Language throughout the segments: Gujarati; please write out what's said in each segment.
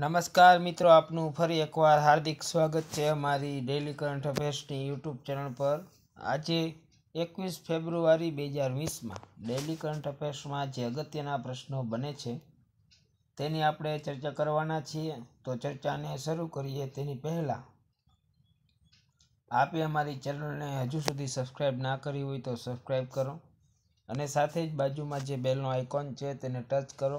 નમસ્કાર મિત્રો આપનું ફરી એકવાર હાર્દિક સ્વાગત છે અમારી ડેલી કરંટ અફેર્સની યુટ્યુબ ચેનલ પર આજે એકવીસ ફેબ્રુઆરી બે હજાર વીસમાં ડેલી કરંટ અફેર્સમાં જે અગત્યના પ્રશ્નો બને છે તેની આપણે ચર્ચા કરવાના છીએ તો ચર્ચાને શરૂ કરીએ તેની પહેલાં આપે અમારી ચેનલને હજુ સુધી સબસ્ક્રાઈબ ના કરી હોય તો સબસ્ક્રાઈબ કરો અને સાથે જ બાજુમાં જે બેલનો આઇકોન છે તેને ટચ કરો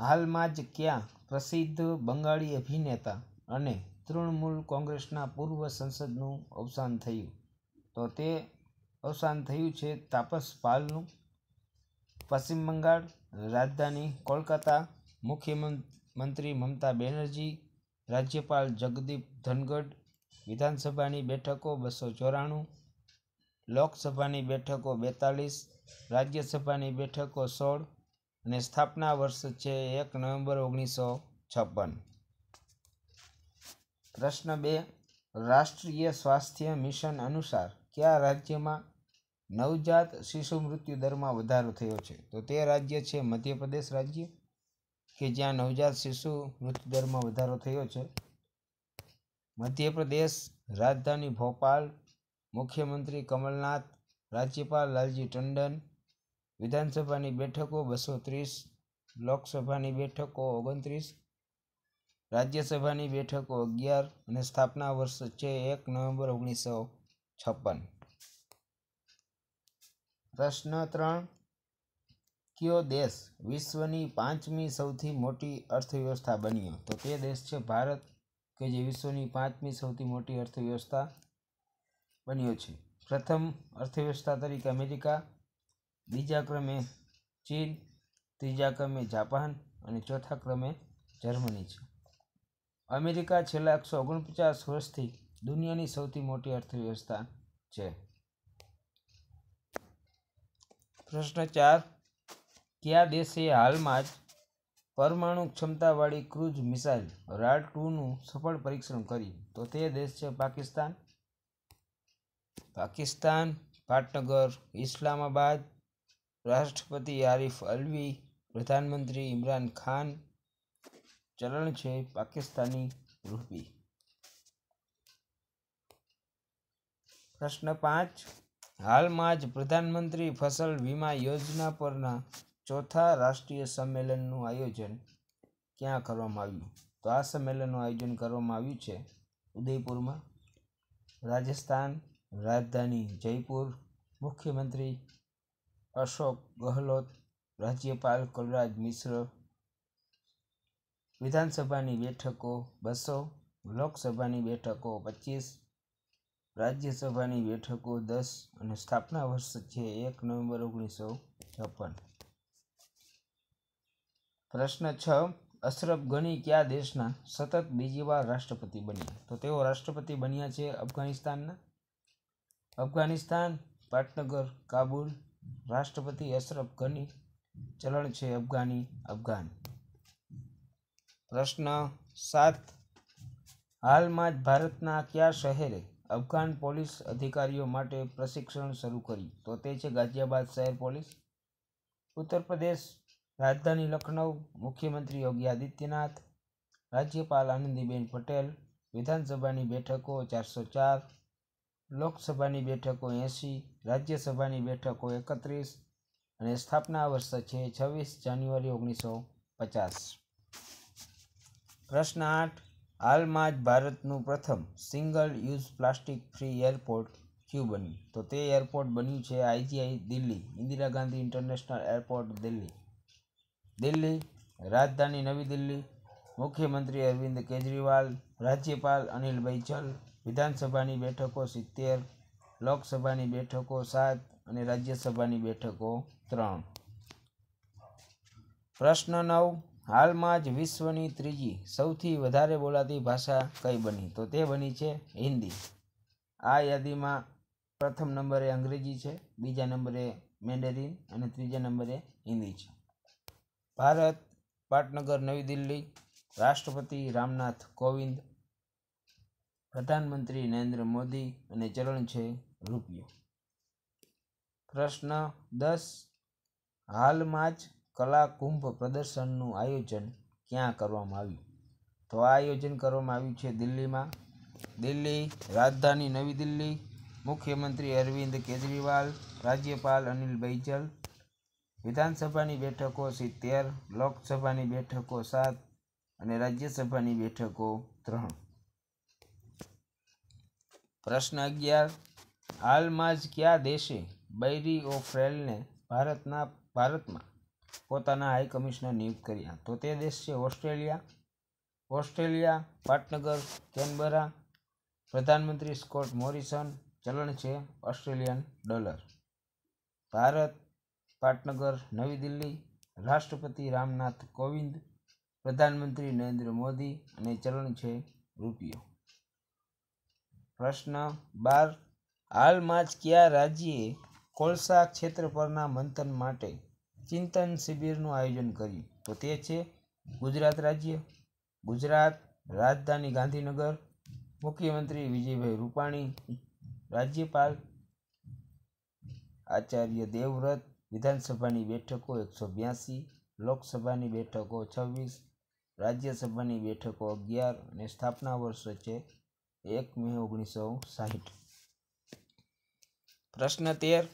હાલમાં જ ક્યાં પ્રસિદ્ધ બંગાળી અભિનેતા અને તૃણમૂલ કોંગ્રેસના પૂર્વ સંસદનું અવસાન થયું તો તે અવસાન થયું છે તાપસ પાલનું પશ્ચિમ બંગાળ રાજધાની કોલકાતા મુખ્યમંત્રી મમતા બેનર્જી રાજ્યપાલ જગદીપ ધનગઢ વિધાનસભાની બેઠકો બસો ચોરાણું લોકસભાની બેઠકો બેતાલીસ રાજ્યસભાની બેઠકો સોળ અને સ્થાપના વર્ષ છે એક નવેમ્બર ઓગણીસો છપ્પન પ્રશ્ન બે રાષ્ટ્રીય સ્વાસ્થ્ય મિશન અનુસાર કયા રાજ્યમાં નવજાત શિશુ મૃત્યુ દરમાં વધારો થયો છે તો તે રાજ્ય છે મધ્યપ્રદેશ રાજ્ય કે જ્યાં નવજાત શિશુ મૃત્યુ દરમાં વધારો થયો છે મધ્યપ્રદેશ રાજધાની ભોપાલ મુખ્યમંત્રી કમલનાથ રાજ્યપાલ લાલજી ટંડન વિધાનસભાની બેઠકો બસો ત્રીસ લોકસભાની બેઠકો ઓગણત્રીસ રાજ્યસભાની બેઠકો અગિયાર અને સ્થાપના વર્ષ છે એક નવેમ્બર ઓગણીસો છપ્પન પ્રશ્ન ત્રણ કયો દેશ વિશ્વની પાંચમી સૌથી મોટી અર્થવ્યવસ્થા બન્યો તો તે દેશ છે ભારત કે જે વિશ્વની પાંચમી સૌથી મોટી અર્થવ્યવસ્થા બન્યો છે પ્રથમ અર્થવ્યવસ્થા તરીકે અમેરિકા બીજા ક્રમે ચીન ત્રીજા ક્રમે જાપાન અને ચોથા ક્રમે જર્મની છે અમેરિકા છેલ્લા એકસો ઓગણપચાસ વર્ષથી દુનિયાની સૌથી મોટી અર્થવ્યવસ્થા છે પ્રશ્ન ચાર કયા દેશે હાલમાં જ પરમાણુ ક્ષમતાવાળી ક્રૂઝ મિસાઇલ રાડ ટુનું સફળ પરીક્ષણ કર્યું તો તે દેશ છે પાકિસ્તાન પાકિસ્તાન પાટનગર ઇસ્લામાબાદ રાષ્ટ્રપતિ આરિફ અલવી પ્રધાનમંત્રી ઇમરાન ખાન ચલણ છે પાકિસ્તાની રૂપી પ્રશ્ન પાંચ હાલમાં જ પ્રધાનમંત્રી ફસલ વીમા યોજના પરના ચોથા રાષ્ટ્રીય સંમેલનનું આયોજન ક્યાં કરવામાં આવ્યું તો આ સંમેલનનું આયોજન કરવામાં આવ્યું છે ઉદયપુરમાં રાજસ્થાન રાજધાની જયપુર મુખ્યમંત્રી અશોક ગહલોત રાજ્યપાલ કલરાજ મિશ્ર વિધાનસભાની બેઠકો બસો લોકસભાની બેઠકો પચીસ રાજ્યસભાની બેઠકો દસ અને સ્થાપના વર્ષ છે એક નવેમ્બર ઓગણીસો છપ્પન પ્રશ્ન છ અશરફ ગની કયા દેશના સતત બીજી વાર રાષ્ટ્રપતિ બન્યા તો તેઓ રાષ્ટ્રપતિ બન્યા છે અફઘાનિસ્તાનના અફઘાનિસ્તાન પાટનગર કાબુલ રાષ્ટ્રપતિ અશરફ ગની ચલણ છે અફઘાની અફઘાન પ્રશ્ન સાત હાલમાં જ ભારતના કયા શહેરે અફઘાન પોલીસ અધિકારીઓ માટે પ્રશિક્ષણ શરૂ કર્યું તો તે છે ગાઝિયાબાદ શહેર પોલીસ ઉત્તર પ્રદેશ રાજધાની લખનઉ મુખ્યમંત્રી યોગી આદિત્યનાથ રાજ્યપાલ આનંદીબેન પટેલ વિધાનસભાની બેઠકો ચારસો ચાર લોકસભાની બેઠકો એંસી રાજ્યસભાની બેઠકો એકત્રીસ અને સ્થાપના વર્ષ છે છવ્વીસ જાન્યુઆરી ઓગણીસો પચાસ પ્રશ્ન આઠ હાલમાં જ ભારતનું પ્રથમ single use plastic free airport ક્યુ બન્યું તો તે એરપોર્ટ બન્યું છે IGI Delhi Indira Gandhi international airport Delhi Delhi રાજધાની નવી દિલ્હી મુખ્યમંત્રી અરવિંદ કેજરીવાલ રાજ્યપાલ અનિલ જલ વિધાનસભાની બેઠકો સિત્તેર લોકસભાની બેઠકો સાત અને રાજ્યસભાની બેઠકો ત્રણ પ્રશ્ન નવ હાલમાં જ વિશ્વની ત્રીજી સૌથી વધારે બોલાતી ભાષા કઈ બની તો તે બની છે હિન્દી આ યાદીમાં પ્રથમ નંબરે અંગ્રેજી છે બીજા નંબરે મેન્ડેરિન અને ત્રીજા નંબરે હિન્દી છે ભારત પાટનગર નવી દિલ્હી રાષ્ટ્રપતિ રામનાથ કોવિંદ પ્રધાનમંત્રી નરેન્દ્ર મોદી અને ચરણ છે રૂપિયો પ્રશ્ન દસ હાલમાં જ કલાકુંભ પ્રદર્શનનું આયોજન ક્યાં કરવામાં આવ્યું તો આ આયોજન કરવામાં આવ્યું છે દિલ્હીમાં દિલ્હી રાજધાની નવી દિલ્હી મુખ્યમંત્રી અરવિંદ કેજરીવાલ રાજ્યપાલ અનિલ બૈજલ વિધાનસભાની બેઠકો સિત્તેર લોકસભાની બેઠકો સાત અને રાજ્યસભાની બેઠકો ત્રણ પ્રશ્ન અગિયાર હાલમાં જ કયા દેશે બૈરી ઓફ્રેલને ભારતના ભારતમાં પોતાના હાઈ કમિશનર નિયુક્ત કર્યા તો તે દેશ છે ઓસ્ટ્રેલિયા ઓસ્ટ્રેલિયા પાટનગર કેનબરા પ્રધાનમંત્રી સ્કોટ મોરિસન ચલણ છે ઓસ્ટ્રેલિયન ડોલર ભારત પાટનગર નવી દિલ્હી રાષ્ટ્રપતિ રામનાથ કોવિંદ પ્રધાનમંત્રી નરેન્દ્ર મોદી અને ચલણ છે રૂપિયો પ્રશ્ન બાર હાલમાં જ કયા રાજ્યે કોલસા ક્ષેત્ર પરના મંથન માટે ચિંતન શિબિરનું આયોજન કર્યું તો તે છે ગુજરાત રાજ્ય ગુજરાત રાજધાની ગાંધીનગર મુખ્યમંત્રી વિજયભાઈ રૂપાણી રાજ્યપાલ આચાર્ય દેવવ્રત વિધાનસભાની બેઠકો એકસો બ્યાસી લોકસભાની બેઠકો છવ્વીસ રાજ્યસભાની બેઠકો અગિયાર અને સ્થાપના વર્ષ છે એક મે ઓગણીસો સાહીઠ પ્રશ્ન તેર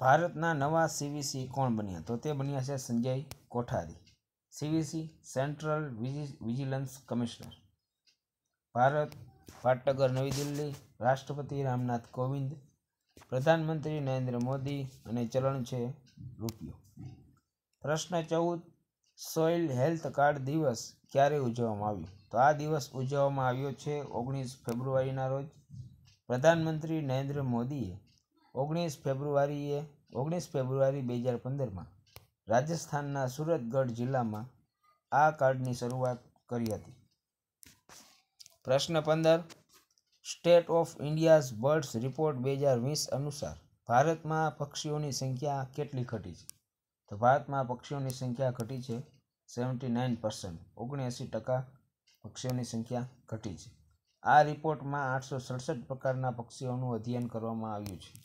ભારતના નવા સીવીસી કોણ બન્યા તો તે બન્યા છે Sanjay Kothari CVC central vigilance commissioner Bharat પાટનગર નવી દિલ્હી રાષ્ટ્રપતિ રામનાથ કોવિંદ પ્રધાનમંત્રી નરેન્દ્ર મોદી અને ચલણ છે રૂપિયો પ્રશ્ન ચૌદ સોઇલ હેલ્થ કાર્ડ દિવસ ક્યારે ઉજવવામાં આવ્યો તો આ દિવસ ઉજવવામાં આવ્યો છે ઓગણીસ ફેબ્રુઆરીના રોજ પ્રધાનમંત્રી નરેન્દ્ર મોદીએ ઓગણીસ ફેબ્રુઆરીએ ઓગણીસ ફેબ્રુઆરી બે હજાર પંદરમાં રાજસ્થાનના સુરતગઢ જિલ્લામાં આ કાર્ડની શરૂઆત કરી હતી પ્રશ્ન પંદર state of India's birds report બે હજાર વીસ અનુસાર ભારતમાં પક્ષીઓની સંખ્યા કેટલી ઘટી છે તો ભારતમાં પક્ષીઓની સંખ્યા ઘટી છે સેવન્ટી નાઇન પર્સન્ટ ઓગણએંસી ટકા પક્ષીઓની સંખ્યા ઘટી છે આ રિપોર્ટમાં આઠસો સડસઠ પ્રકારના પક્ષીઓનું અધ્યયન કરવામાં આવ્યું છે